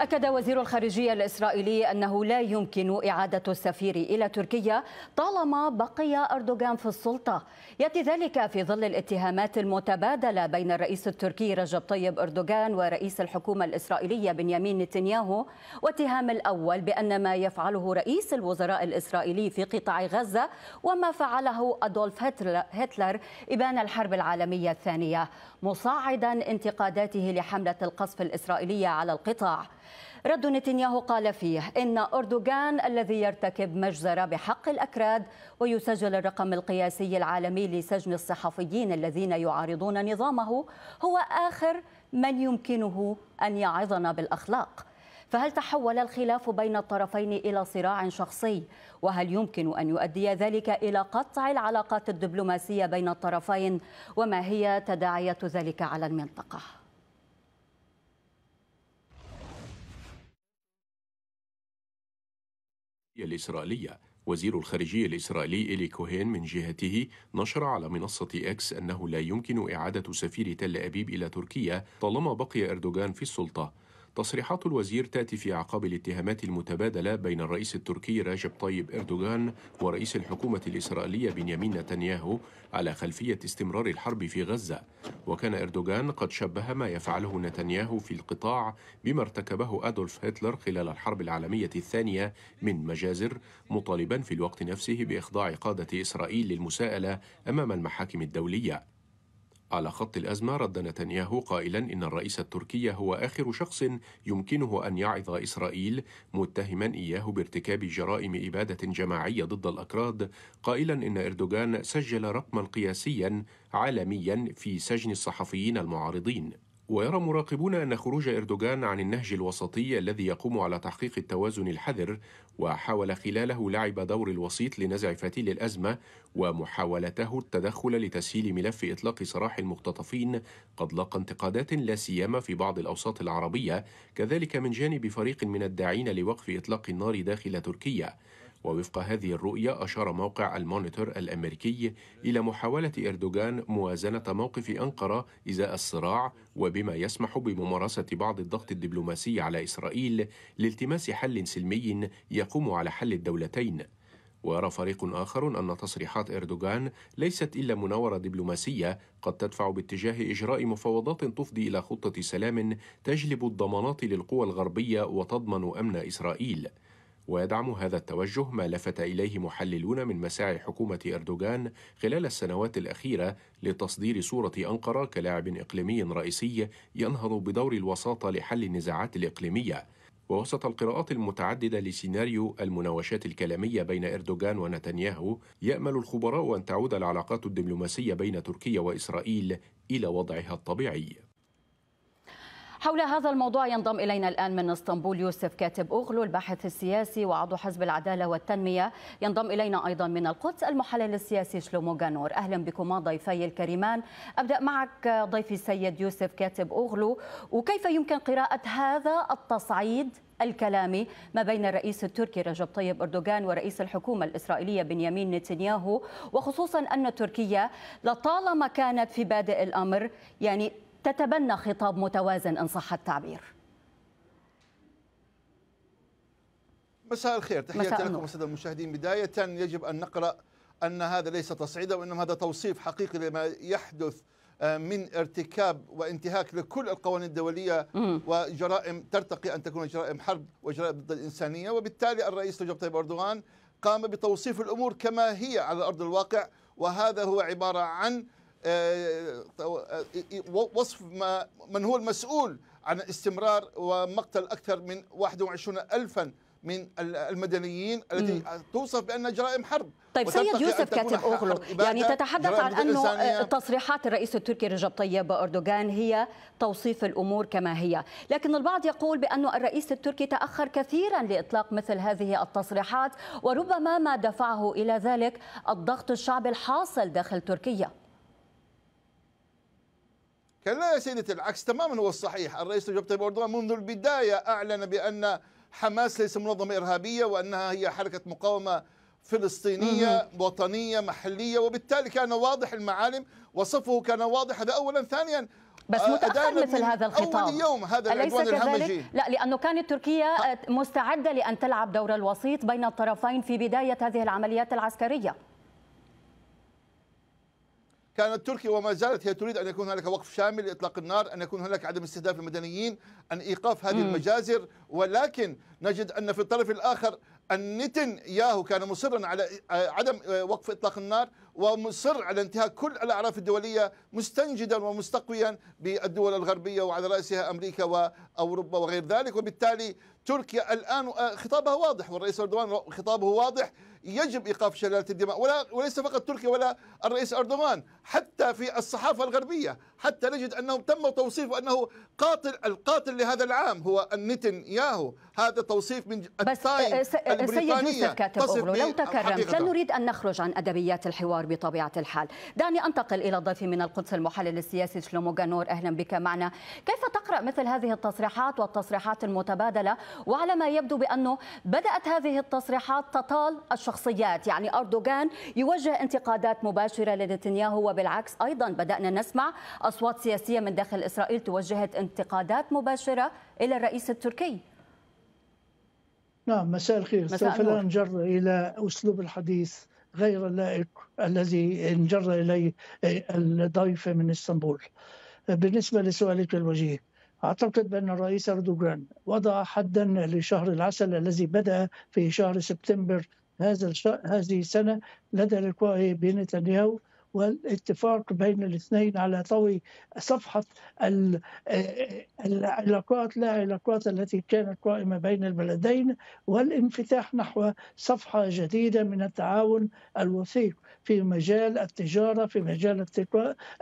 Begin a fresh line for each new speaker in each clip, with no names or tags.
أكد وزير الخارجية الإسرائيلي أنه لا يمكن إعادة السفير إلى تركيا طالما بقي أردوغان في السلطة يأتي ذلك في ظل الاتهامات المتبادلة بين الرئيس التركي رجب طيب أردوغان ورئيس الحكومة الإسرائيلية بنيامين نتنياهو واتهام الأول بأن ما يفعله رئيس الوزراء الإسرائيلي في قطاع غزة وما فعله أدولف هتلر إبان الحرب العالمية الثانية مصاعدا انتقاداته لحملة القصف الإسرائيلية على القطاع رد نتنياهو قال فيه إن أردوغان الذي يرتكب مجزرة بحق الأكراد ويسجل الرقم القياسي العالمي لسجن الصحفيين الذين يعارضون نظامه هو آخر من يمكنه أن يعظنا بالأخلاق فهل تحول الخلاف بين الطرفين الى صراع شخصي وهل يمكن ان يؤدي ذلك الى قطع العلاقات الدبلوماسيه بين الطرفين وما هي تداعيات ذلك على المنطقه
الإسرائيلية وزير الخارجية الإسرائيلي إيلي كوهين من جهته نشر على منصة إكس أنه لا يمكن إعادة سفير تل أبيب إلى تركيا طالما بقي أردوغان في السلطة تصريحات الوزير تأتي في أعقاب الاتهامات المتبادلة بين الرئيس التركي راجب طيب إردوغان ورئيس الحكومة الإسرائيلية بنيامين نتنياهو على خلفية استمرار الحرب في غزة وكان إردوغان قد شبه ما يفعله نتنياهو في القطاع بما ارتكبه أدولف هتلر خلال الحرب العالمية الثانية من مجازر مطالبا في الوقت نفسه بإخضاع قادة إسرائيل للمساءلة أمام المحاكم الدولية على خط الأزمة رد نتنياهو قائلا إن الرئيس التركي هو آخر شخص يمكنه أن يعظ إسرائيل متهما إياه بارتكاب جرائم إبادة جماعية ضد الأكراد قائلا إن إردوغان سجل رقما قياسيا عالميا في سجن الصحفيين المعارضين ويرى مراقبون أن خروج إردوغان عن النهج الوسطي الذي يقوم على تحقيق التوازن الحذر وحاول خلاله لعب دور الوسيط لنزع فتيل الأزمة ومحاولته التدخل لتسهيل ملف إطلاق سراح المختطفين قد لاقى انتقادات لا سيما في بعض الأوساط العربية كذلك من جانب فريق من الداعين لوقف إطلاق النار داخل تركيا ووفق هذه الرؤية أشار موقع المونيتور الأمريكي إلى محاولة إردوغان موازنة موقف أنقرة إزاء الصراع وبما يسمح بممارسة بعض الضغط الدبلوماسي على إسرائيل لالتماس حل سلمي يقوم على حل الدولتين ويرى فريق آخر أن تصريحات إردوغان ليست إلا مناورة دبلوماسية قد تدفع باتجاه إجراء مفاوضات تفضي إلى خطة سلام تجلب الضمانات للقوى الغربية وتضمن أمن إسرائيل ويدعم هذا التوجه ما لفت إليه محللون من مساعي حكومة أردوغان خلال السنوات الأخيرة لتصدير صورة أنقرة كلاعب إقليمي رئيسي ينهض بدور الوساطة لحل النزاعات الإقليمية ووسط القراءات المتعددة لسيناريو المناوشات الكلامية بين إردوغان ونتنياهو يأمل الخبراء أن تعود العلاقات الدبلوماسية بين تركيا وإسرائيل إلى وضعها الطبيعي
حول هذا الموضوع ينضم إلينا الآن من اسطنبول يوسف كاتب أغلو الباحث السياسي وعضو حزب العدالة والتنمية ينضم إلينا أيضا من القدس المحلل السياسي شلومو جانور أهلا بكما ضيفي الكريمان أبدأ معك ضيفي السيد يوسف كاتب أغلو وكيف يمكن قراءة هذا التصعيد الكلامي ما بين الرئيس التركي رجب طيب أردوغان ورئيس الحكومة الإسرائيلية بنيامين نتنياهو وخصوصا أن تركيا لطالما كانت في بادئ الأمر يعني تتبنى خطاب متوازن إن صح التعبير
مساء الخير تحياتي لكم الساده المشاهدين بدايه يجب ان نقرا ان هذا ليس تصعيدا وانما هذا توصيف حقيقي لما يحدث آه، من ارتكاب وانتهاك لكل القوانين الدوليه وجرائم ترتقي ان تكون جرائم حرب وجرائم ضد الانسانيه وبالتالي الرئيس رجب طيب اردوغان قام بتوصيف الامور كما هي على ارض الواقع وهذا هو عباره عن آه، آه، آه، وصف ما من هو المسؤول عن استمرار ومقتل أكثر من 21 ألفا من المدنيين التي توصف بأنها جرائم حرب طيب سيد يوسف كاتب أوغلو يعني تتحدث عن أنه
تصريحات الرئيس التركي رجب طيب أردوغان هي توصيف الأمور كما هي لكن البعض يقول بأن الرئيس التركي تأخر كثيرا لإطلاق مثل هذه التصريحات وربما ما دفعه إلى ذلك الضغط الشعبي الحاصل داخل تركيا
كان لا يا سيدتي العكس تماما هو الصحيح الرئيس رجب طيب أردوغان منذ البداية أعلن بأن حماس ليس منظمة إرهابية وأنها هي حركة مقاومة فلسطينية وطنية محلية وبالتالي كان واضح المعالم وصفه كان واضح هذا أولا ثانيا بس آه، متاخر مثل هذا الخطاب اول
يوم هذا العدوان الهمجي لا لانه كانت تركيا آه، مستعده لان تلعب دور الوسيط بين الطرفين في بدايه هذه العمليات العسكريه
كانت تركيا وما زالت هي تريد ان يكون هناك وقف شامل لاطلاق النار، ان يكون هناك عدم استهداف المدنيين، ان ايقاف هذه المجازر، ولكن نجد ان في الطرف الاخر النتن ياهو كان مصرا على آه، عدم آه، وقف اطلاق النار ومصر على انتهاك كل الاعراف الدوليه مستنجدا ومستقويا بالدول الغربيه وعلى راسها امريكا واوروبا وغير ذلك وبالتالي تركيا الان آه، خطابها واضح والرئيس اردوان خطابه واضح يجب ايقاف شلالات الدماء ولا وليس فقط تركيا ولا الرئيس اردوغان حتى في الصحافه الغربيه حتى نجد أنه تم توصيفه أنه قاتل القاتل لهذا العام هو النتنياهو هذا توصيف من بس آه، آه، سيد يوسف كاتب أغلو لو تكرمت لن
نريد أن نخرج عن أدبيات الحوار بطبيعة الحال دعني أنتقل إلى ضيفي من القدس المحلل السياسي شلومو جانور أهلا بك معنا كيف تقرأ مثل هذه التصريحات والتصريحات المتبادلة وعلى ما يبدو بأنه بدأت هذه التصريحات تطال الشخصيات يعني أردوغان يوجه انتقادات مباشرة لنتنياهو وبالعكس أيضا بدأنا نسمع أصوات سياسية من داخل إسرائيل توجهت انتقادات مباشرة إلى الرئيس التركي
نعم مساء الخير مساء سوف لا نجر إلى أسلوب الحديث غير اللائق الذي انجر إليه الضيف من اسطنبول بالنسبة لسؤالك الوجيه أعتقد بأن الرئيس أردوغان وضع حدا لشهر العسل الذي بدأ في شهر سبتمبر هذا هذه السنة لدى لقائه بنتنياهو والاتفاق بين الاثنين على طوي صفحة العلاقات لا علاقات التي كانت قائمة بين البلدين والانفتاح نحو صفحة جديدة من التعاون الوثيق في مجال التجارة في مجال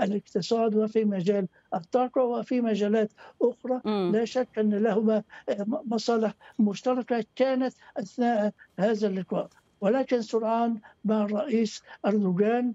الاقتصاد وفي مجال الطاقة وفي مجالات أخرى لا شك أن لهما مصالح مشتركة كانت أثناء هذا اللقاء ولكن سرعان مع الرئيس أردوغان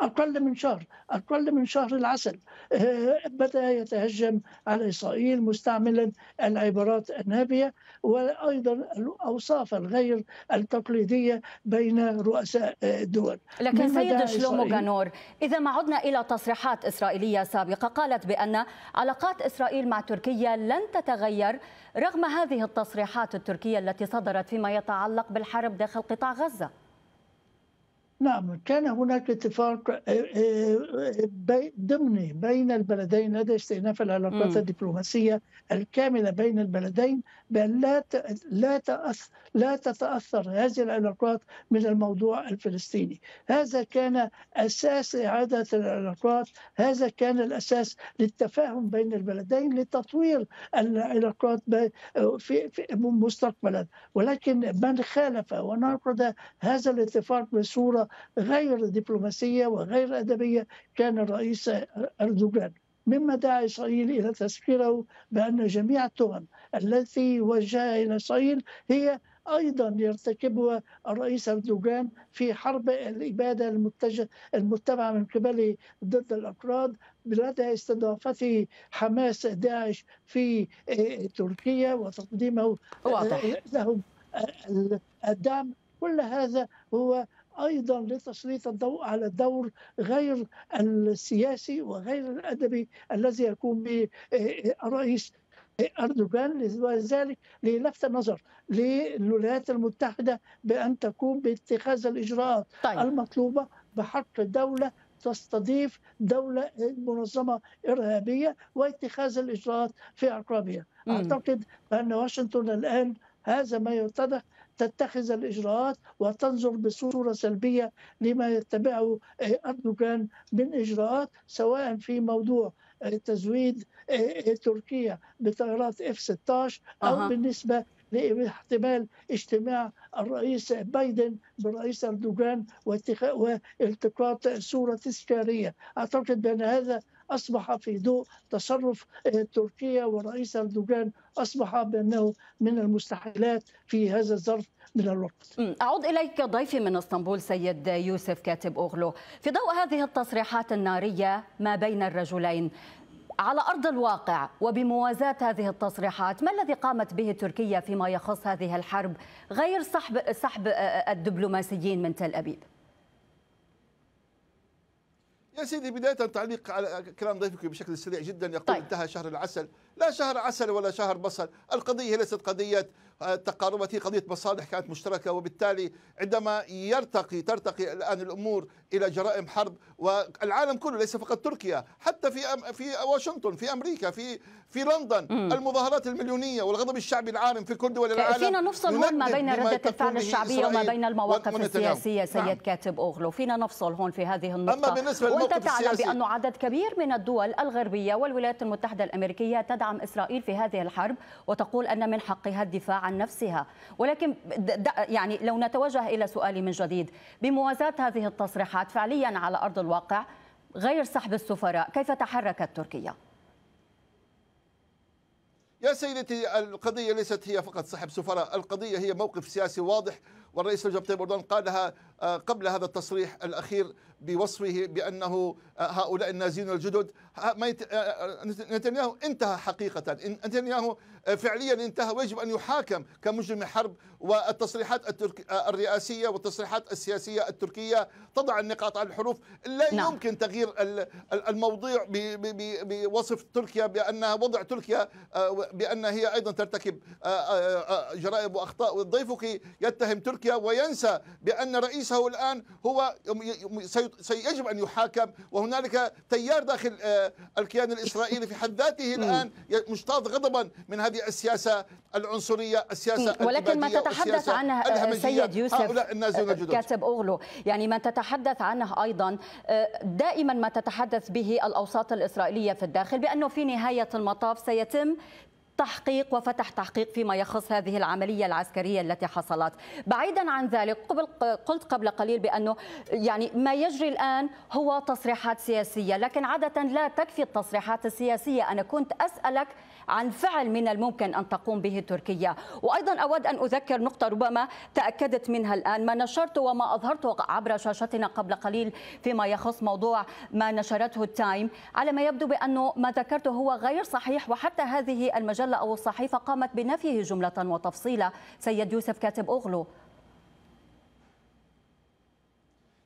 أقل من شهر أقل من شهر العسل آه، بدأ يتهجم على إسرائيل مستعملا العبارات النابية وأيضا الأوصاف الغير التقليدية بين رؤساء الدول لكن سيد شلومو جانور
إذا ما عدنا إلى تصريحات إسرائيلية سابقة قالت بأن علاقات إسرائيل مع تركيا لن تتغير رغم هذه التصريحات التركية التي صدرت فيما يتعلق بالحرب داخل قطاع غزة
نعم كان هناك اتفاق آه، آه، آه، ضمني بين البلدين لدى استئناف العلاقات م. الدبلوماسيه الكامله بين البلدين بان لا لا لا تتاثر هذه العلاقات من الموضوع الفلسطيني، هذا كان اساس اعاده العلاقات، هذا كان الاساس للتفاهم بين البلدين لتطوير العلاقات في مستقبلا، ولكن من خالف وناقض هذا الاتفاق بصوره غير دبلوماسية وغير أدبية كان الرئيس أردوغان مما دعا إسرائيل إلى تذكيره بأن جميع التهم التي وجهها إلى إسرائيل هي ايضا يرتكبها الرئيس اردوغان في حرب الاباده المتجه المتبعه من قبله ضد الاكراد لدى استضافته حماس داعش في آه، تركيا وتقديمه واضح. لهم الدعم كل هذا هو ايضا لتسليط الضوء على الدور غير السياسي وغير الادبي الذي يقوم به آه، الرئيس أردوغان وذلك للفت النظر للولايات المتحدة بأن تقوم باتخاذ الإجراءات طيب. المطلوبة بحق دولة تستضيف دولة منظمة إرهابية واتخاذ الإجراءات في عقابها أعتقد بأن واشنطن الآن هذا ما يتضح تتخذ الإجراءات وتنظر بصورة سلبية لما يتبعه أردوغان من إجراءات سواء في موضوع آه، تزويد آه، آه، تركيا بطائرات اف 16 او أه. بالنسبه لاحتمال اجتماع الرئيس بايدن بالرئيس اردوغان والتقاط صوره تذكاريه اعتقد بان هذا أصبح في ضوء تصرف آه، تركيا ورئيس أردوغان أصبح بأنه من المستحيلات في هذا الظرف من الوقت
أعود إليك ضيفي من اسطنبول سيد يوسف كاتب أغلو في ضوء هذه التصريحات النارية ما بين الرجلين على أرض الواقع وبموازاة هذه التصريحات ما الذي قامت به تركيا فيما يخص هذه الحرب غير سحب, سحب آه، آه، الدبلوماسيين من تل أبيب؟
يا سيدي بداية تعليق على كلام ضيفك بشكل سريع جدا يقول طيب. انتهى شهر العسل لا شهر عسل ولا شهر بصل القضية ليست قضية تقاربت قضية مصالح كانت مشتركة وبالتالي عندما يرتقي ترتقي الآن الأمور إلى جرائم حرب والعالم كله ليس فقط تركيا حتى في في واشنطن في أمريكا في في لندن مم. المظاهرات المليونية والغضب الشعبي
العام في كل دول العالم فينا نفصل هون ما بين ردة الفعل الشعبية وما بين المواقف السياسية سيد نعم. كاتب أوغلو فينا نفصل هون في هذه النقطة أما بالنسبة وأنت تعلم بأنه عدد كبير من الدول الغربية والولايات المتحدة الأمريكية تدعم إسرائيل في هذه الحرب وتقول أن من حقها الدفاع عن نفسها ولكن يعني لو نتوجه إلى سؤالي من جديد بموازاة هذه التصريحات فعليا على أرض الواقع غير سحب السفراء كيف تحركت تركيا؟
يا سيدتي القضية ليست هي فقط سحب سفراء القضية هي موقف سياسي واضح والرئيس رجب طيب أردوغان قالها آه، قبل هذا التصريح الأخير بوصفه بأنه آه، هؤلاء النازيين الجدد آه، نتنياهو انتهى حقيقة نتنياهو فعليا انتهى ويجب أن يحاكم كمجرم حرب والتصريحات الترك... الرئاسية والتصريحات السياسية التركية تضع النقاط على الحروف لا نعم. يمكن تغيير الموضوع بوصف تركيا بأنها وضع تركيا بأن هي أيضا ترتكب جرائم وأخطاء وضيفك يتهم تركيا أمريكا وينسى بأن رئيسه الآن هو سيجب أن يحاكم وهنالك تيار داخل آه، الكيان الإسرائيلي في حد ذاته الآن مشتاط غضبا من هذه السياسة العنصرية السياسة ولكن ما تتحدث عنه آه، سيد يوسف آه، كاتب
أغلو يعني ما تتحدث عنه أيضا دائما ما تتحدث به الأوساط الإسرائيلية في الداخل بأنه في نهاية المطاف سيتم تحقيق وفتح تحقيق فيما يخص هذه العملية العسكرية التي حصلت بعيدا عن ذلك قبل قلت قبل قليل بأنه يعني ما يجري الآن هو تصريحات سياسية لكن عادة لا تكفي التصريحات السياسية أنا كنت أسألك عن فعل من الممكن أن تقوم به تركيا وأيضا أود أن أذكر نقطة ربما تأكدت منها الآن ما نشرته وما أظهرته عبر شاشتنا قبل قليل فيما يخص موضوع ما نشرته التايم على ما يبدو بأنه ما ذكرته هو غير صحيح وحتى هذه المجلة المجلة أو الصحيفة قامت بنفيه جملة وتفصيلة سيد يوسف كاتب أغلو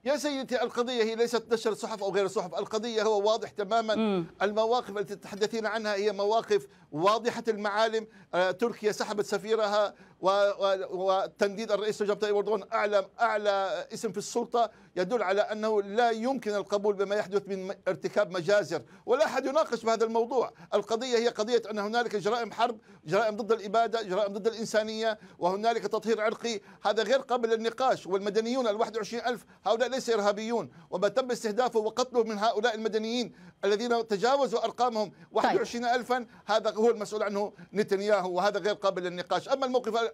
يا سيدتي القضية هي ليست نشر صحف أو غير صحف القضية هو واضح تماما م. المواقف التي تتحدثين عنها هي مواقف واضحة المعالم آه، تركيا سحبت سفيرها وتنديد الرئيس رجب طيب اردوغان اعلى اعلى اسم في السلطه يدل على انه لا يمكن القبول بما يحدث من ارتكاب مجازر ولا احد يناقش بهذا الموضوع القضيه هي قضيه ان هنالك جرائم حرب جرائم ضد الاباده جرائم ضد الانسانيه وهنالك تطهير عرقي هذا غير قابل للنقاش والمدنيون ال 21000 هؤلاء ليس ارهابيون وما تم استهدافه وقتله من هؤلاء المدنيين الذين تجاوزوا ارقامهم 21000 هذا هو المسؤول عنه نتنياهو وهذا غير قابل للنقاش اما الموقف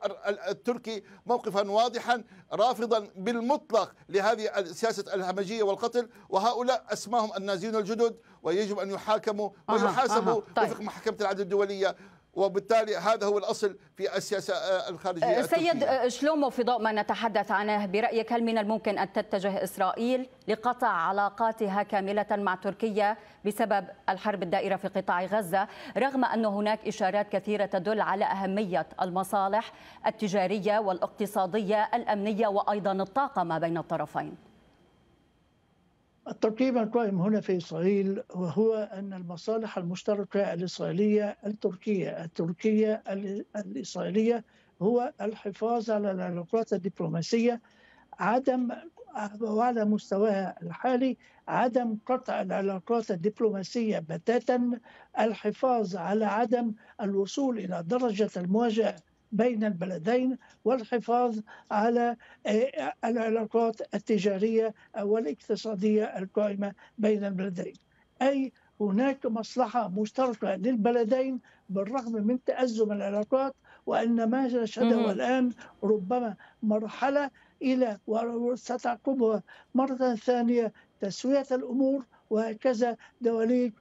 التركي موقفا واضحا رافضا بالمطلق لهذه السياسة الهمجية والقتل وهؤلاء أسماهم النازيون الجدد ويجب أن يحاكموا ويحاسبوا طيب. وفق محكمة العدل الدولية وبالتالي هذا هو الاصل في السياسه آه، الخارجيه آه، سيد التركية.
آه، شلومو في ضوء ما نتحدث عنه برايك هل من الممكن ان تتجه اسرائيل لقطع علاقاتها كامله مع تركيا بسبب الحرب الدائره في قطاع غزه رغم ان هناك اشارات كثيره تدل على اهميه المصالح التجاريه والاقتصاديه الامنيه وايضا الطاقه ما بين الطرفين
التركيب القائم هنا في إسرائيل وهو أن المصالح المشتركة الإسرائيلية التركية التركية الإسرائيلية هو الحفاظ على العلاقات الدبلوماسية عدم وعلى مستواها الحالي عدم قطع العلاقات الدبلوماسية بتاتا الحفاظ على عدم الوصول إلى درجة المواجهة بين البلدين والحفاظ آه، على العلاقات التجاريه والاقتصاديه القائمه بين البلدين اي هناك مصلحة مشتركة للبلدين بالرغم من تأزم العلاقات وأن ما نشهده الآن ربما مرحلة إلى وستعقبها مرة ثانية تسوية الأمور وهكذا دواليك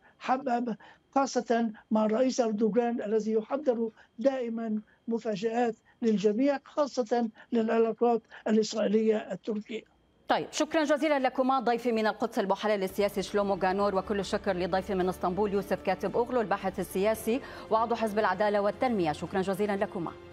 خاصة مع الرئيس أردوغان الذي يحضر دائما مفاجآت للجميع خاصة للعلاقات الإسرائيلية التركية
طيب شكرا جزيلا لكما ضيفي من القدس المحلل السياسي شلومو غانور وكل الشكر لضيفي من اسطنبول يوسف كاتب اوغلو الباحث السياسي وعضو حزب العداله والتنميه شكرا جزيلا لكما